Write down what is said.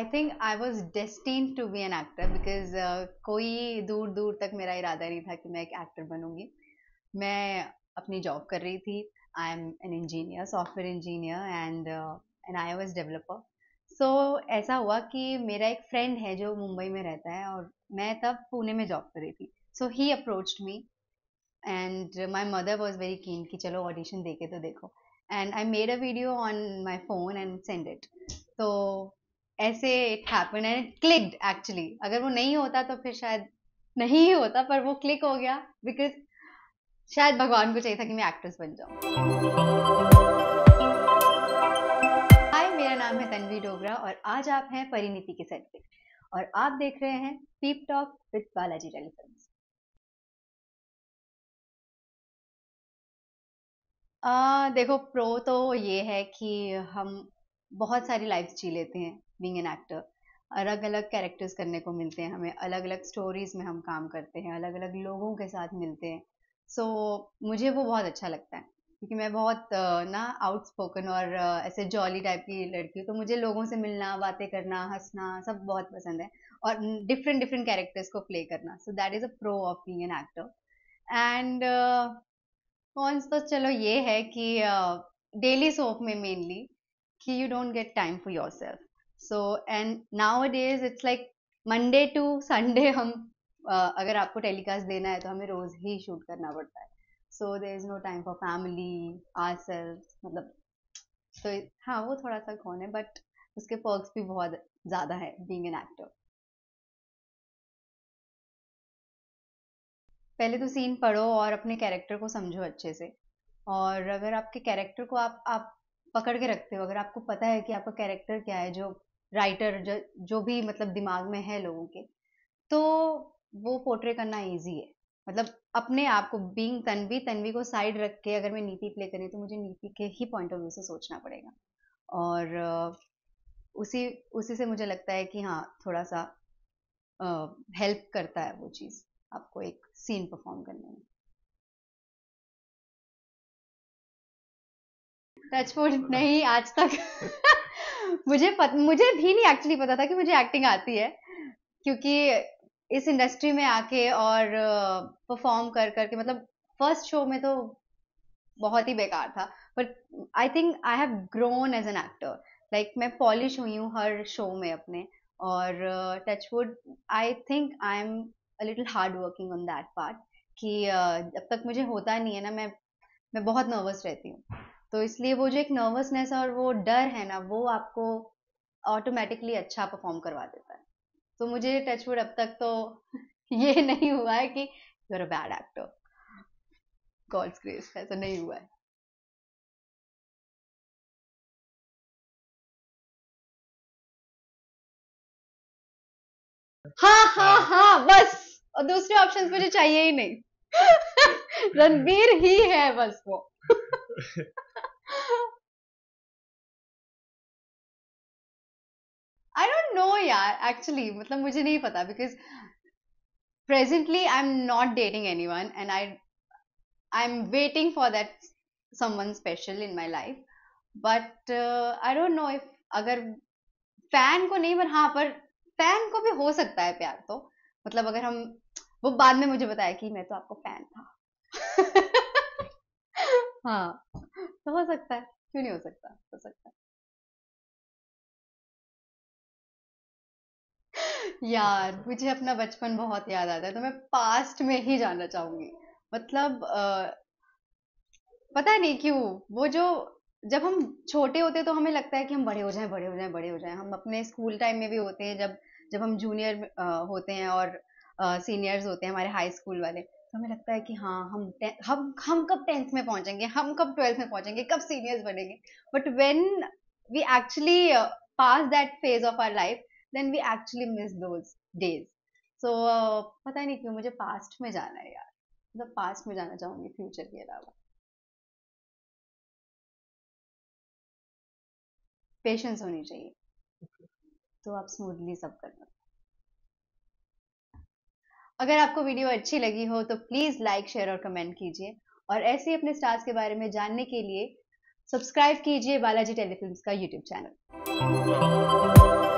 I think I was destined to be an actor because कोई दूर दूर तक मेरा इरादा नहीं था कि मैं एक एक्टर बनूंगी मैं अपनी जॉब कर रही थी I am an engineer software engineer and an I O S developer so ऐसा हुआ कि मेरा एक फ्रेंड है जो मुंबई में रहता है और मैं तब पुणे में जॉब कर रही थी so he approach me and my mother was very keen कि चलो ऑडिशन देखे तो देखो and I made a video on my phone and send it तो ऐसे it happen and it clicked actually अगर वो नहीं होता तो फिर शायद नहीं ही होता पर वो क्लिक हो गया बिकॉज शायद भगवान को चाहिए था कि मैं एक्ट्रेस बन जाऊँ हाय मेरा नाम है तन्वी डोगरा और आज आप हैं परिणीति के सेट पे और आप देख रहे हैं peep talk with Balaji telefilm आ, देखो प्रो तो ये है कि हम बहुत सारी लाइफ जी लेते हैं बींग एन एक्टर अलग अलग कैरेक्टर्स करने को मिलते हैं हमें अलग अलग स्टोरीज में हम काम करते हैं अलग अलग लोगों के साथ मिलते हैं सो so, मुझे वो बहुत अच्छा लगता है क्योंकि मैं बहुत ना आउटस्पोकन और ऐसे जॉली टाइप की लड़की हूँ तो मुझे लोगों से मिलना बातें करना हंसना सब बहुत पसंद है और डिफरेंट डिफरेंट कैरेक्टर्स को प्ले करना so that is a pro of being an actor and cons तो चलो ये है कि डेली uh, सोप में मेनली कि get time for yourself so and nowadays it's like Monday to Sunday हम uh, अगर आपको टेलीकास्ट देना है तो हमें रोज ही शूट करना पड़ता है so there is no time for family आर मतलब तो हाँ वो थोड़ा सा कौन है बट उसके पर्क्स भी बहुत ज़्यादा है बींग एन एक्टर पहले तो सीन पढ़ो और अपने कैरेक्टर को समझो अच्छे से और अगर आपके कैरेक्टर को आप आप पकड़ के रखते हो अगर आपको पता है कि आपका कैरेक्टर क्या है जो राइटर जो, जो भी मतलब दिमाग में है लोगों के तो वो पोर्ट्रे करना ईजी है मतलब अपने आप को बींग तनवी तनवी को साइड रख के अगर मैं नीति प्ले करें तो मुझे नीति के ही पॉइंट ऑफ व्यू से सोचना पड़ेगा और उसी उसी से मुझे लगता है कि हाँ थोड़ा सा हेल्प करता है वो चीज़ आपको एक सीन परफॉर्म करने में टचवुड नहीं आज तक मुझे पत, मुझे भी नहीं एक्चुअली पता था कि मुझे एक्टिंग आती है क्योंकि इस इंडस्ट्री में आके और परफॉर्म कर करके मतलब फर्स्ट शो में तो बहुत ही बेकार था but I think I have grown as an actor like मैं पॉलिश हुई हूँ हर शो में अपने और touchwood I think I am a little hard working on that part कि uh, जब तक मुझे होता नहीं है ना मैं मैं बहुत नर्वस रहती हूँ तो इसलिए वो जो एक नर्वसनेस और वो डर है ना वो आपको ऑटोमेटिकली अच्छा परफॉर्म करवा देता है तो मुझे टचवुड अब तक तो ये नहीं हुआ है कि you are a bad actor God's grace ऐसा नहीं हुआ है हाँ हाँ हाँ, हाँ बस और दूसरे ऑप्शन मुझे चाहिए ही नहीं रणबीर ही है बस वो आई डोंट नो यार एक्चुअली मतलब मुझे नहीं पता because presently I am not dating anyone and I I am waiting for that someone special in my life but I don't know if अगर फैन को नहीं पर हाँ पर फैन को भी हो सकता है प्यार तो मतलब अगर हम वो बाद में मुझे बताया कि मैं तो आपको फैन था हाँ तो हो सकता है क्यों नहीं हो सकता हो सकता यार मुझे अपना बचपन बहुत याद आता है तो मैं पास्ट में ही जाना चाहूंगी मतलब आ, पता नहीं क्यों वो जो जब हम छोटे होते हैं तो हमें लगता है कि हम बड़े हो जाएं बड़े हो जाएं बड़े हो जाएं हम अपने स्कूल टाइम में भी होते हैं जब जब हम जूनियर होते हैं और सीनियर्स होते हैं हमारे हाई स्कूल वाले तो हमें लगता है कि हाँ हम हम हम कब टेंथ में पहुंचेंगे हम कब ट्वेल्थ में पहुंचेंगे कब सीनियर्स बनेंगे but when we actually pass that phase of our life then we actually miss those days so पता नहीं क्यों मुझे पास्ट में जाना है यार मतलब पास्ट में जाना चाहूंगी फ्यूचर के अलावा पेशेंस होनी चाहिए तो आप स्मूथली सब करना अगर आपको वीडियो अच्छी लगी हो तो प्लीज़ लाइक शेयर और कमेंट कीजिए और ऐसे ही अपने स्टार्स के बारे में जानने के लिए सब्सक्राइब कीजिए बालाजी टेलीफिल्म का यूट्यूब चैनल